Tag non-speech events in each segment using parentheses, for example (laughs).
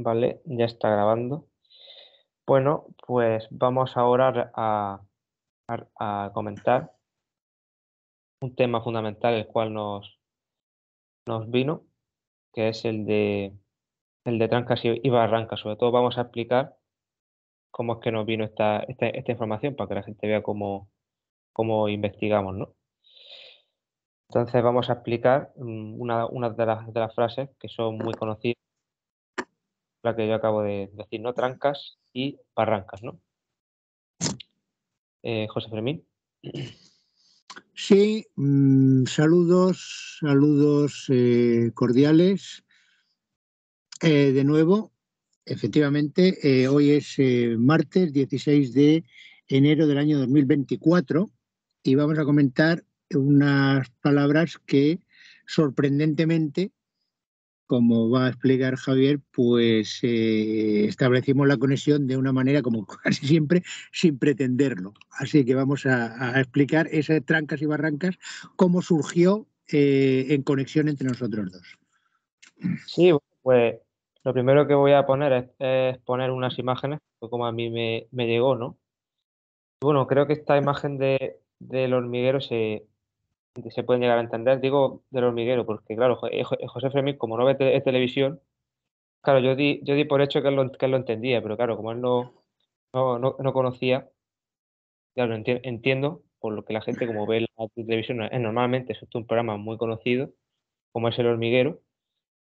Vale, ya está grabando. Bueno, pues vamos ahora a, a, a comentar un tema fundamental el cual nos, nos vino, que es el de, el de trancas y barrancas. Sobre todo vamos a explicar cómo es que nos vino esta, información para que la gente vea cómo, investigamos, Entonces vamos a explicar mm, una, una de, las, frases que son muy conocidas la que yo acabo de decir, ¿no? Trancas y barrancas, ¿no? Eh, José Fermín. Sí, mm, saludos, saludos eh, cordiales. Eh, de nuevo, efectivamente, hoy es martes 16 de enero del año 2024 y vamos a comentar unas palabras que sorprendentemente como va a explicar Javier, pues eh, establecimos la conexión de una manera como (laughs) casi siempre, sin pretenderlo. Así que vamos a, explicar esas trancas y barrancas, cómo surgió eh, en conexión entre nosotros dos. Sí, pues lo primero que voy a poner es, poner unas imágenes, como a mí me, llegó, ¿no? Bueno, creo que esta imagen de, del hormiguero se, se pueden llegar a entender, digo del hormiguero, porque claro, eh, eh, José Fermín, como no ve televisión, claro, yo di, yo di por hecho que él, lo, que lo entendía, pero claro, como él no, no, no, conocía, claro, entiendo, por lo que la gente como ve la televisión, es normalmente, es un programa muy conocido, como es el hormiguero,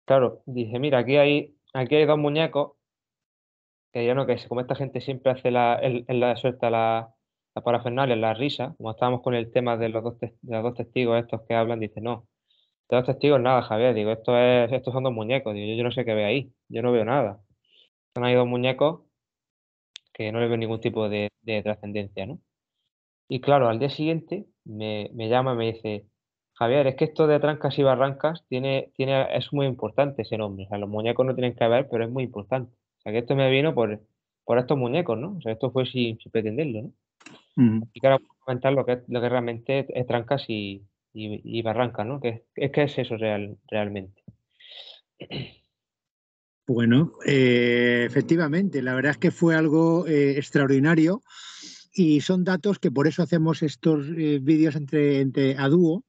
claro, dice, mira, aquí hay, aquí hay dos muñecos, que ya no, que como esta gente siempre hace la, el, la suelta la, la parafernalia, la risa, como estábamos con el tema de los dos, testigos estos que hablan, dice, no, de dos testigos nada, Javier, digo, esto es, estos son dos muñecos, digo, yo, no sé qué ve ahí, yo no veo nada. Son ahí dos muñecos que no le veo ningún tipo de, trascendencia, ¿no? Y claro, al día siguiente me, llama y me dice, Javier, es que esto de trancas y barrancas tiene, tiene, es muy importante ese nombre. O sea, los muñecos no tienen que ver, pero es muy importante. O sea, que esto me vino por, por estos muñecos, ¿no? O sea, esto fue sin, sin pretenderlo, ¿no? y ahora comentar lo que, lo que realmente es trancas y, barranca barrancas, ¿no? Que, es que es eso realmente. Bueno, eh, efectivamente, la verdad es que fue algo eh, extraordinario y son datos que por eso hacemos estos eh, vídeos entre, entre a dúo,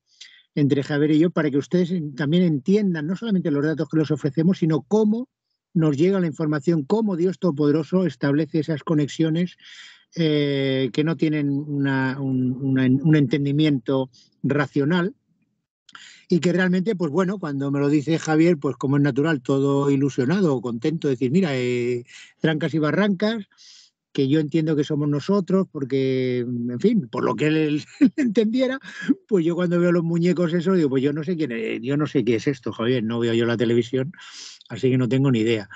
entre Javier y yo, para que ustedes también entiendan no solamente los datos que les ofrecemos, sino cómo nos llega la información, cómo Dios Todopoderoso establece esas conexiones eh, que no tienen un, entendimiento racional y que realmente, pues bueno, cuando me lo dice Javier, pues como es natural, todo ilusionado, contento, decir, mira, eh, trancas y barrancas, que yo entiendo que somos nosotros, porque, en fin, por lo que él, (laughs) entendiera, pues yo cuando veo los muñecos eso, digo, pues yo no sé quién eh, yo no sé qué es esto, Javier, no veo yo la televisión, así que no tengo ni idea.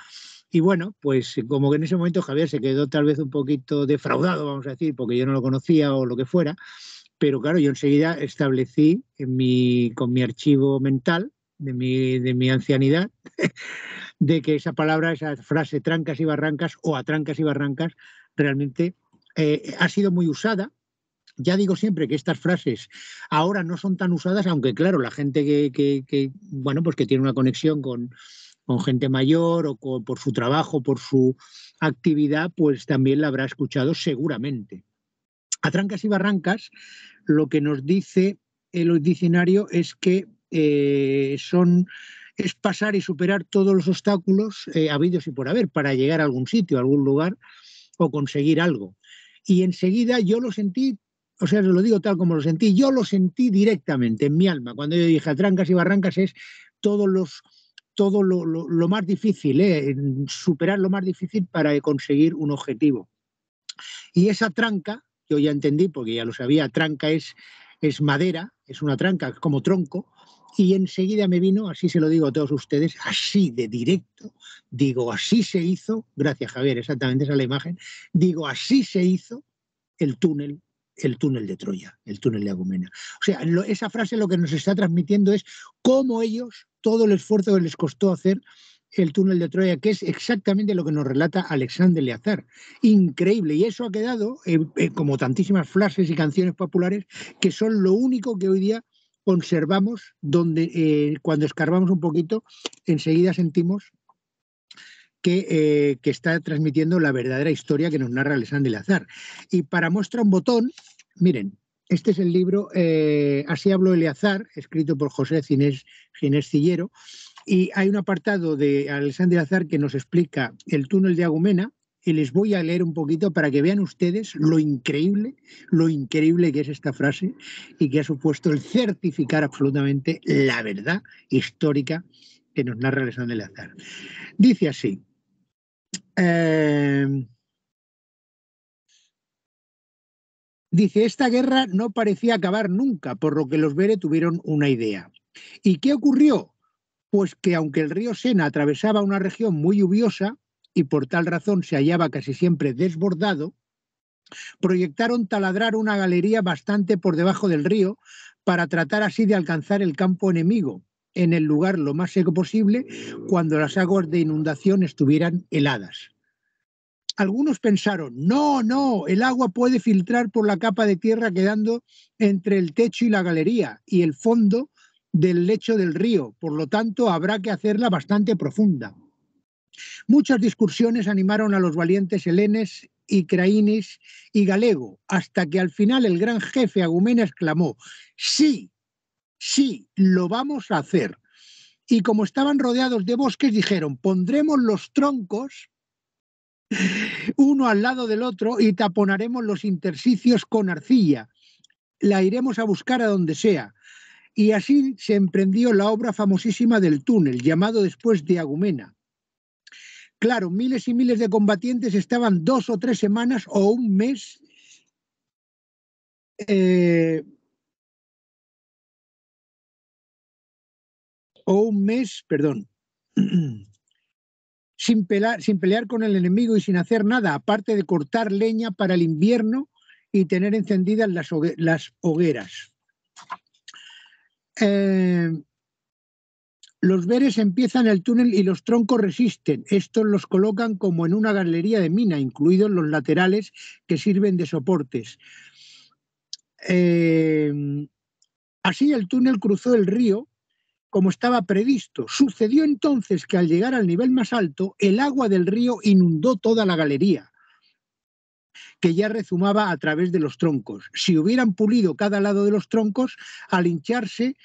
Y bueno, pues eh, como que en ese momento Javier se quedó tal vez un poquito defraudado, vamos a decir, porque yo no lo conocía o lo que fuera, pero claro, yo enseguida establecí en mi, con mi archivo mental de mi, de mi ancianidad, (laughs) de que esa palabra, esa frase trancas y barrancas o a trancas y barrancas, realmente eh, ha sido muy usada, ya digo siempre que estas frases ahora no son tan usadas, aunque claro, la gente que, bueno, pues que tiene una conexión con, con gente mayor o por su trabajo, por su actividad, pues también la habrá escuchado seguramente. A trancas y barrancas, lo que nos dice el diccionario es que eh, son es pasar y superar todos los obstáculos eh, habidos y por haber para llegar a algún sitio, a algún lugar o conseguir algo. Y enseguida yo lo sentí, o sea, se lo digo tal como lo sentí, yo lo sentí directamente en mi alma. Cuando yo dije a trancas y barrancas es todos los todo lo, más difícil, ¿eh? superar lo más difícil para conseguir un objetivo. Y esa tranca, yo ya entendí porque ya lo sabía, tranca es, madera, es una tranca como tronco, y enseguida me vino, así se lo digo a todos ustedes, así de directo, digo, así se hizo, gracias Javier, exactamente esa es la imagen, digo, así se hizo el túnel, el túnel de Troya, el túnel de Agumena. O sea, esa frase lo que nos está transmitiendo es cómo ellos todo el esfuerzo que les costó hacer el túnel de Troya, que es exactamente lo que nos relata Alexander Leazar. Increíble. Y eso ha quedado, como tantísimas frases y canciones populares, que son lo único que hoy día conservamos, donde eh, cuando escarbamos un poquito, enseguida sentimos eh, que, está transmitiendo la verdadera historia que nos narra Alexander Leazar. Y para muestra un botón, miren, este es el libro eh, Así habló Eleazar, escrito por José Ginés, Cillero, y hay un apartado de Alexandre Azar que nos explica el túnel de Agumena, y les voy a leer un poquito para que vean ustedes lo increíble, lo increíble que es esta frase y que ha supuesto el certificar absolutamente la verdad histórica que nos narra de azar Dice así. Eh, Dice, esta guerra no parecía acabar nunca, por lo que los Bere tuvieron una idea. ¿Y qué ocurrió? Pues que aunque el río Sena atravesaba una región muy lluviosa y por tal razón se hallaba casi siempre desbordado, proyectaron taladrar una galería bastante por debajo del río para tratar así de alcanzar el campo enemigo en el lugar lo más seco posible cuando las aguas de inundación estuvieran heladas algunos pensaron, no, no, el agua puede filtrar por la capa de tierra quedando entre el techo y la galería y el fondo del lecho del río, por lo tanto habrá que hacerla bastante profunda. Muchas discusiones animaron a los valientes helenes y y galego, hasta que al final el gran jefe Agumena exclamó, sí, sí, lo vamos a hacer. Y como estaban rodeados de bosques, dijeron, pondremos los troncos uno al lado del otro y taponaremos los intersticios con arcilla. La iremos a buscar a donde sea. Y así se emprendió la obra famosísima del túnel, llamado después de Agumena. Claro, miles y miles de combatientes estaban dos o tres semanas o un mes eh, o un mes, perdón, (clears throat) sin pelear, sin pelear con el enemigo y sin hacer nada, aparte de cortar leña para el invierno y tener encendidas las, hogueras. Eh, los veres empiezan el túnel y los troncos resisten. Estos los colocan como en una galería de mina, incluidos los laterales que sirven de soportes. Eh, así el túnel cruzó el río como estaba previsto. Sucedió entonces que al llegar al nivel más alto, el agua del río inundó toda la galería, que ya rezumaba a través de los troncos. Si hubieran pulido cada lado de los troncos, al hincharse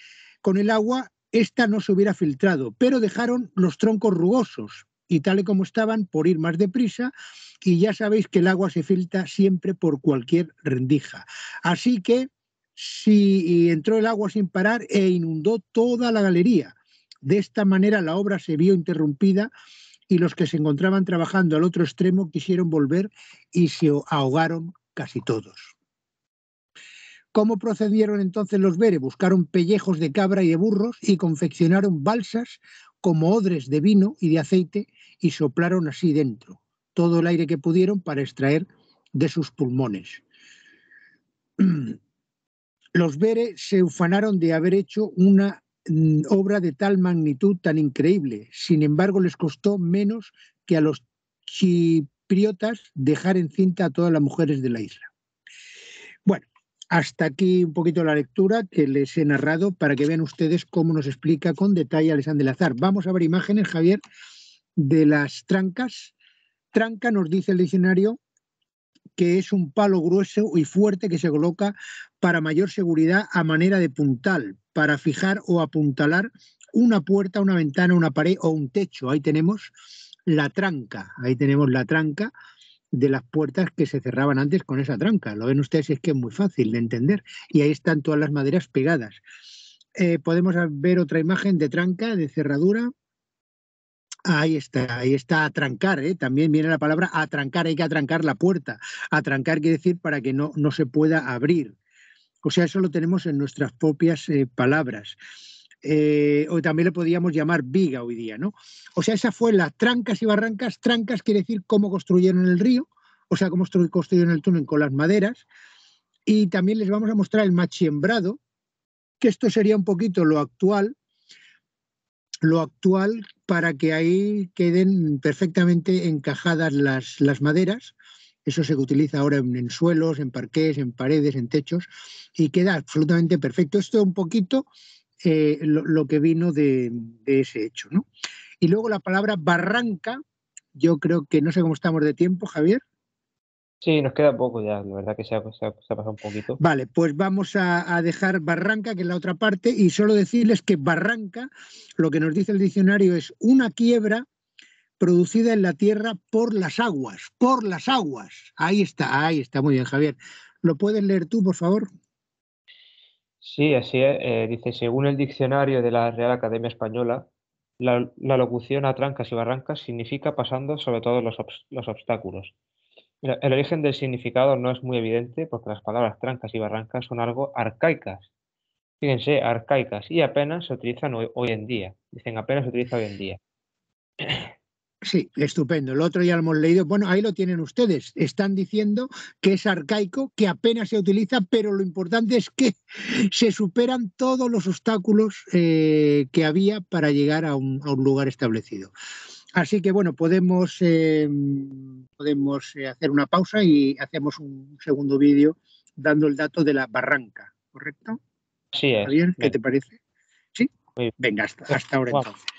con el agua, ésta no se hubiera filtrado, pero dejaron los troncos rugosos y tal y como estaban, por ir más deprisa, y ya sabéis que el agua se filtra siempre por cualquier rendija. Así que si entró el agua sin parar e inundó toda la galería. De esta manera la obra se vio interrumpida y los que se encontraban trabajando al otro extremo quisieron volver y se ahogaron casi todos. ¿Cómo procedieron entonces los Bere? Buscaron pellejos de cabra y de burros y confeccionaron balsas como odres de vino y de aceite y soplaron así dentro todo el aire que pudieron para extraer de sus pulmones. (clears throat) los Bere se ufanaron de haber hecho una mm, obra de tal magnitud tan increíble. Sin embargo, les costó menos que a los chipriotas dejar en cinta a todas las mujeres de la isla. Bueno, hasta aquí un poquito la lectura que les he narrado para que vean ustedes cómo nos explica con detalle Alexander Lazar. Vamos a ver imágenes, Javier, de las trancas. Tranca nos dice el diccionario que es un palo grueso y fuerte que se coloca para mayor seguridad a manera de puntal, para fijar o apuntalar una puerta, una ventana, una pared o un techo. Ahí tenemos la tranca, ahí tenemos la tranca de las puertas que se cerraban antes con esa tranca. Lo ven ustedes, es que es muy fácil de entender. Y ahí están todas las maderas pegadas. Eh, podemos ver otra imagen de tranca, de cerradura. Ahí está, ahí está atrancar, ¿eh? también viene la palabra atrancar, hay que atrancar la puerta. Atrancar quiere decir para que no, no se pueda abrir. O sea, eso lo tenemos en nuestras propias eh, palabras. Eh, o también lo podríamos llamar viga hoy día, ¿no? O sea, esa fue la trancas y barrancas. Trancas quiere decir cómo construyeron el río, o sea, cómo construyeron el túnel con las maderas. Y también les vamos a mostrar el machiembrado, que esto sería un poquito lo actual, lo actual para que ahí queden perfectamente encajadas las, las maderas eso se utiliza ahora en, suelos, en parques, en paredes, en techos, y queda absolutamente perfecto. Esto es un poquito eh, lo, que vino de, ese hecho. Y luego la palabra barranca, yo creo que no sé cómo estamos de tiempo, Javier. Sí, nos queda poco ya, la verdad que se ha, pasado un poquito. Vale, pues vamos a, a, dejar Barranca, que es la otra parte, y solo decirles que Barranca, lo que nos dice el diccionario, es una quiebra producida en la tierra por las aguas, por las aguas. Ahí está, ahí está, muy bien, Javier. ¿Lo puedes leer tú, por favor? Sí, así es. Eh, dice, según el diccionario de la Real Academia Española, la, locución a trancas y barrancas significa pasando sobre todos los, obstáculos. el origen del significado no es muy evidente porque las palabras trancas y barrancas son algo arcaicas. Fíjense, arcaicas y apenas se utilizan hoy, hoy en día. Dicen apenas se utiliza hoy en día. Sí, estupendo. El otro ya lo hemos leído. Bueno, ahí lo tienen ustedes. Están diciendo que es arcaico, que apenas se utiliza, pero lo importante es que (laughs) se superan todos los obstáculos eh, que había para llegar a un, lugar establecido. Así que bueno, podemos, eh, podemos eh, hacer una pausa y hacemos un segundo vídeo dando el dato de la barranca, ¿correcto? Sí, es. ¿qué te parece? Sí. Venga, hasta, hasta ahora entonces.